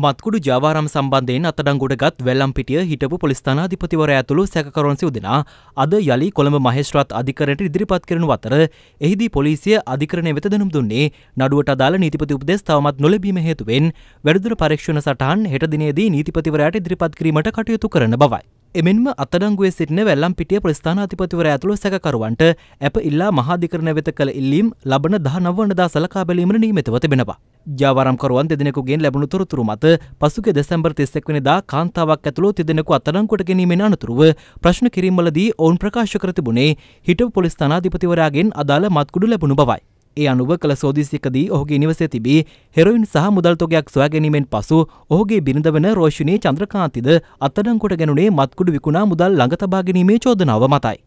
මත්කුඩු ජාවාරම් සම්බන්ධයෙන් අත්තඩංගුඩ ගත් වෙල්ලම්පිටිය හිටපු පොලිස්ථානාධිපතිවරයා ඇතුළු සැකකරුවන් සිව්දෙනා අද යළි කොළඹ මහේස්ත්‍රාත් අධිකරණයට ඉදිරිපත් කරනු අතර එහිදී පොලිසිය අධිකරණය වෙත දැනුම් දුන්නේ නඩුවට අදාළ නීතිපති උපදෙස් තවමත් නොලැබීම හේතුවෙන් වැඩිදුර පරීක්ෂණ සටහන් හෙට දිනේදී නීතිපතිවරයාට ඉදිරිපත් කිරීමට කටයුතු කරන බවයි. එමෙන්ම අතරංගුවේ සිටින වැල්ලම් පිටිය ප්‍රස්ථානාධිපතිවර ඇතුළු සැකකරුවන්ට ඇප ඉල්ලා මහාධිකරණ වෙත කළ ඉල්ලීම් ලබන දහ නවවනදා සලකා බැලීමට නියමිතව තිබෙනවා. ජාවාරම්කරුවන් දෙදෙනෙකුගෙන් ලැබුණු තොරතුරු මත පසුගිය දෙසැම්බර් 31 වෙනිදා කාන්තාවක් ඇතුළු තිදෙනෙකු අත්අඩංගුවට ගැනීමෙන් අනතුරුව ප්‍රශ්න කිරීම්වලදී ඔවුන් ප්‍රකාශ කර තිබුණේ හිටපු පොලිස් ස්ථානාධිපතිවරයාගෙන් අදාළ මත්කුඩු ලැබුණු බවයි. ඒ අනුව කළ සෝදිසිකදී ඔහුගේ නිවසේ තිබී හෙරොයින් සහ මුදල්තොගයක් සොයාගැනීමෙන් පසු ඔහුගේ බිරිඳවන රෝෂණී චන්ද්‍රකාන්තිද අත්තඩංකොට ගැනුනේ මත්කුඩු විකුණා මුදල් ළඟ තබා ගැනීමේ චෝදනාව මතයි.